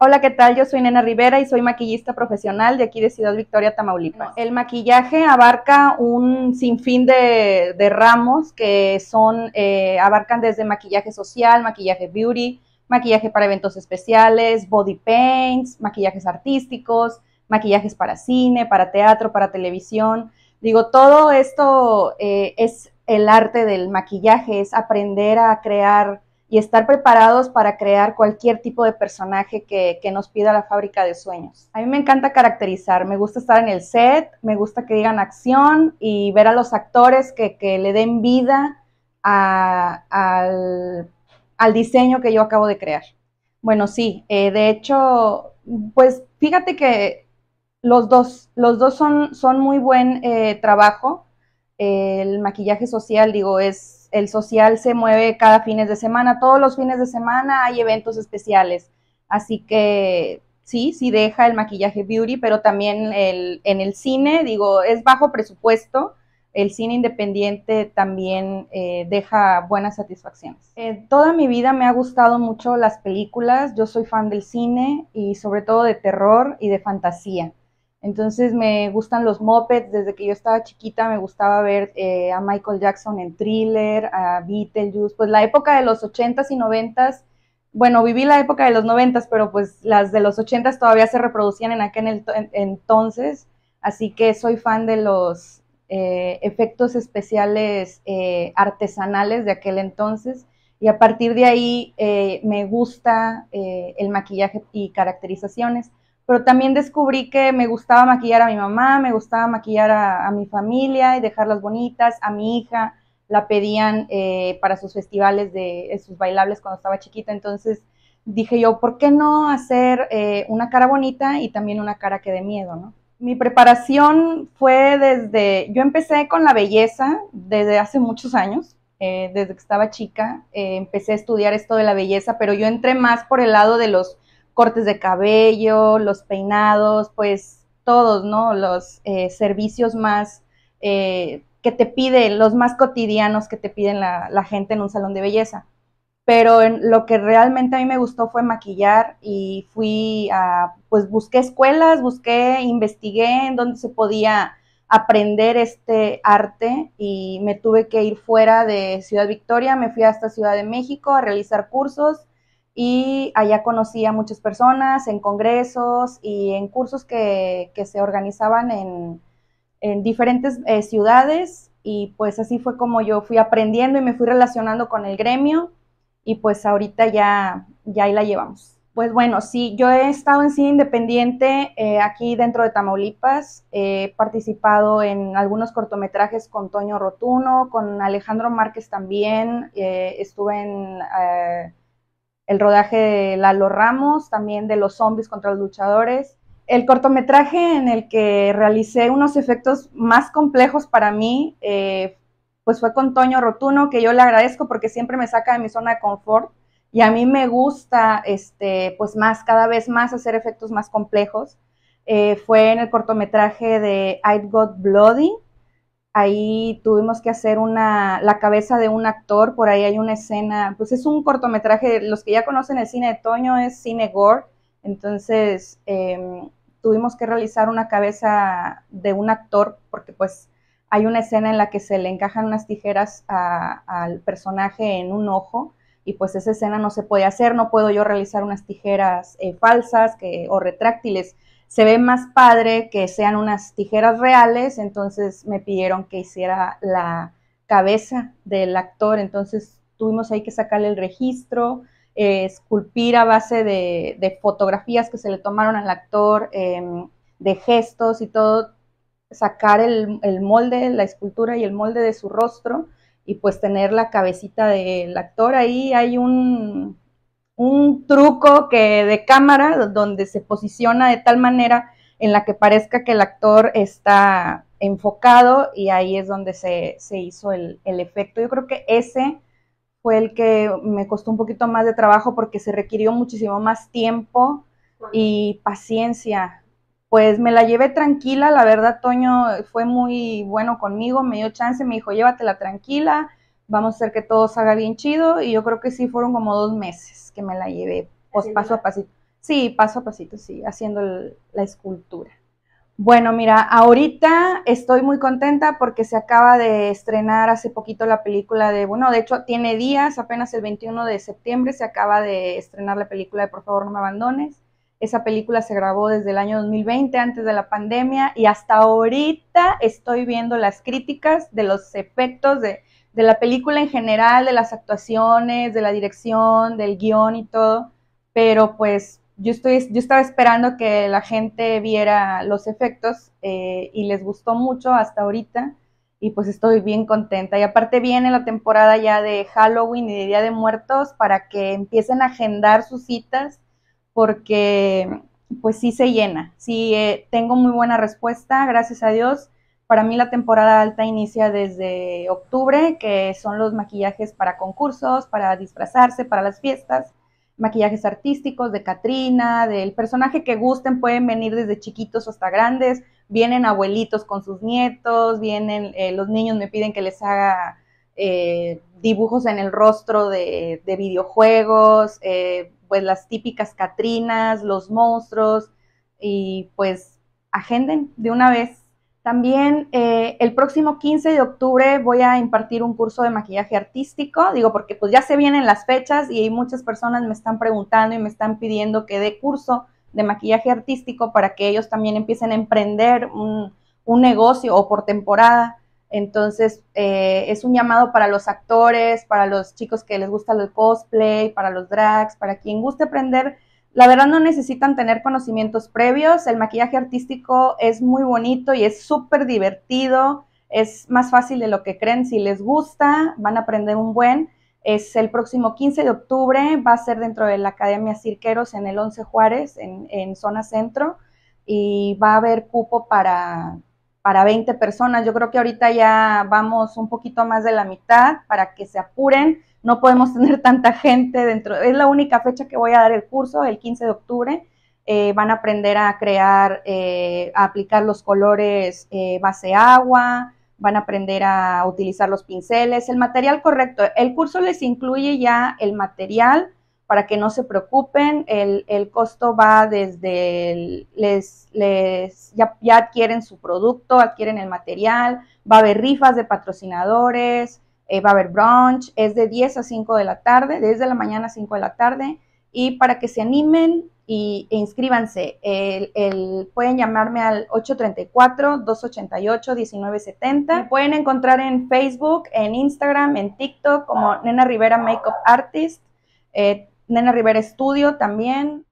Hola, ¿qué tal? Yo soy Nena Rivera y soy maquillista profesional de aquí de Ciudad Victoria, Tamaulipas. El maquillaje abarca un sinfín de, de ramos que son, eh, abarcan desde maquillaje social, maquillaje beauty, maquillaje para eventos especiales, body paints, maquillajes artísticos, maquillajes para cine, para teatro, para televisión. Digo, todo esto eh, es el arte del maquillaje, es aprender a crear y estar preparados para crear cualquier tipo de personaje que, nos pida la fábrica de sueños. A mí me encanta caracterizar, me gusta estar en el set, me gusta que digan acción y ver a los actores que, le den vida al, diseño que yo acabo de crear. Bueno, sí, eh, de hecho, pues fíjate que los dos, los dos son, son muy buen eh, trabajo. El maquillaje social, digo, es el social se mueve cada fines de semana, todos los fines de semana hay eventos especiales, así que sí, sí deja el maquillaje beauty, pero también el, en el cine, digo, es bajo presupuesto, el cine independiente también eh, deja buenas satisfacciones. Eh, toda mi vida me ha gustado mucho las películas, yo soy fan del cine y sobre todo de terror y de fantasía. Entonces me gustan los mopeds, desde que yo estaba chiquita me gustaba ver eh, a Michael Jackson en Thriller, a Beetlejuice, pues la época de los 80s y 90s, bueno, viví la época de los 90s, pero pues las de los 80s todavía se reproducían en aquel en entonces, así que soy fan de los eh, efectos especiales eh, artesanales de aquel entonces y a partir de ahí me gusta el maquillaje y caracterizaciones pero también descubrí que me gustaba maquillar a mi mamá, me gustaba maquillar a, mi familia y dejarlas bonitas, a mi hija la pedían eh, para sus festivales de eh, sus bailables cuando estaba chiquita, entonces dije yo, ¿por qué no hacer eh, una cara bonita y también una cara que dé miedo, Mi preparación fue desde, yo empecé con la belleza desde hace muchos años, desde que estaba chica, empecé a estudiar esto de la belleza, pero yo entré más por el lado de los cortes de cabello, los peinados, pues todos, ¿no? Los eh, servicios más eh, que te piden, los más cotidianos que te piden la, la gente en un salón de belleza. Pero en, lo que realmente a mí me gustó fue maquillar y fui a, pues busqué escuelas, busqué, investigué en dónde se podía aprender este arte y me tuve que ir fuera de Ciudad Victoria, me fui hasta Ciudad de México a realizar cursos y allá conocí a muchas personas en congresos y en cursos que, se organizaban en, diferentes eh, ciudades y pues así fue como yo fui aprendiendo y me fui relacionando con el gremio y pues ahorita ya, ya ahí la llevamos. Pues bueno, sí, yo he estado en cine independiente eh, aquí dentro de Tamaulipas, he participado en algunos cortometrajes con Toño Rotuno, con Alejandro Márquez también, eh, estuve en el rodaje de Lalo Ramos, también de los zombies contra los luchadores. El cortometraje en el que realicé unos efectos más complejos para mí, eh, pues fue con Toño Rotuno, que yo le agradezco porque siempre me saca de mi zona de confort y a mí me gusta, este, pues más, cada vez más hacer efectos más complejos. Eh, fue en el cortometraje de I Got Bloody, Ahí tuvimos que hacer una, la cabeza de un actor, por ahí hay una escena, pues es un cortometraje, los que ya conocen el cine de Toño es cine gore, entonces em, tuvimos que realizar una cabeza de un actor porque pues hay una escena en la que se le encajan unas tijeras al personaje en un ojo y pues esa escena no se puede hacer, no puedo yo realizar unas tijeras eh, falsas que, o retráctiles se ve más padre que sean unas tijeras reales, entonces me pidieron que hiciera la cabeza del actor, entonces tuvimos ahí que sacarle el registro, esculpir a base de, fotografías que se le tomaron al actor, em, de gestos y todo, sacar el, molde, la escultura y el molde de su rostro y pues tener la cabecita del actor. Ahí hay un, un truco que de cámara donde se posiciona de tal manera en la que parezca que el actor está enfocado y ahí es donde se, se hizo el, el, efecto. Yo creo que ese fue el que me costó un poquito más de trabajo porque se requirió muchísimo más tiempo y paciencia. Pues me la llevé tranquila, la verdad Toño fue muy bueno conmigo, me dio chance, me dijo llévatela tranquila, vamos a hacer que todo salga bien chido. Y yo creo que sí fueron como dos meses que me la llevé, pues paso a pasito. Sí, paso a pasito, sí, haciendo la escultura. Bueno, mira, ahorita estoy muy contenta porque se acaba de estrenar hace poquito la película de, bueno, de hecho tiene días, apenas el 21 de septiembre se acaba de estrenar la película de Por favor no me abandones. Esa película se grabó desde el año 2020, antes de la pandemia, y hasta ahorita estoy viendo las críticas de los efectos de, de la película en general, de las actuaciones, de la dirección, del guión y todo, pero pues yo, estoy, yo estaba esperando que la gente viera los efectos eh, y les gustó mucho hasta ahorita y pues estoy bien contenta. Y aparte viene la temporada ya de Halloween y de Día de Muertos para que empiecen a agendar sus citas porque pues sí se llena. Sí, eh, tengo muy buena respuesta, gracias a Dios. Para mí la temporada alta inicia desde octubre, que son los maquillajes para concursos, para disfrazarse, para las fiestas, maquillajes artísticos de Katrina, del personaje que gusten, pueden venir desde chiquitos hasta grandes, vienen abuelitos con sus nietos, vienen, eh, los niños me piden que les haga eh, dibujos en el rostro de, videojuegos, eh, pues las típicas Catrinas, los monstruos, y pues agenden de una vez también eh, el próximo 15 de octubre voy a impartir un curso de maquillaje artístico, digo porque pues ya se vienen las fechas y hay muchas personas me están preguntando y me están pidiendo que dé curso de maquillaje artístico para que ellos también empiecen a emprender un, negocio o por temporada. Entonces eh, es un llamado para los actores, para los chicos que les gusta el cosplay, para los drags, para quien guste aprender la verdad no necesitan tener conocimientos previos, el maquillaje artístico es muy bonito y es súper divertido, es más fácil de lo que creen, si les gusta van a aprender un buen. Es el próximo 15 de octubre, va a ser dentro de la Academia Cirqueros en el 11 Juárez, en, zona centro, y va a haber cupo para, para 20 personas. Yo creo que ahorita ya vamos un poquito más de la mitad para que se apuren no podemos tener tanta gente dentro. Es la única fecha que voy a dar el curso, el 15 de octubre. Eh, van a aprender a crear, eh, a aplicar los colores eh, base agua, van a aprender a utilizar los pinceles, el material correcto. El curso les incluye ya el material para que no se preocupen, el, costo va desde, les, les ya adquieren su producto, adquieren el material, va a haber rifas de patrocinadores, eh, va a haber brunch, es de 10 a 5 de la tarde, desde la mañana a 5 de la tarde, y para que se animen y, e inscríbanse, el, pueden llamarme al 834-288-1970, pueden encontrar en Facebook, en Instagram, en TikTok como Nena Rivera Makeup Artist, eh, Nena Rivera Studio también,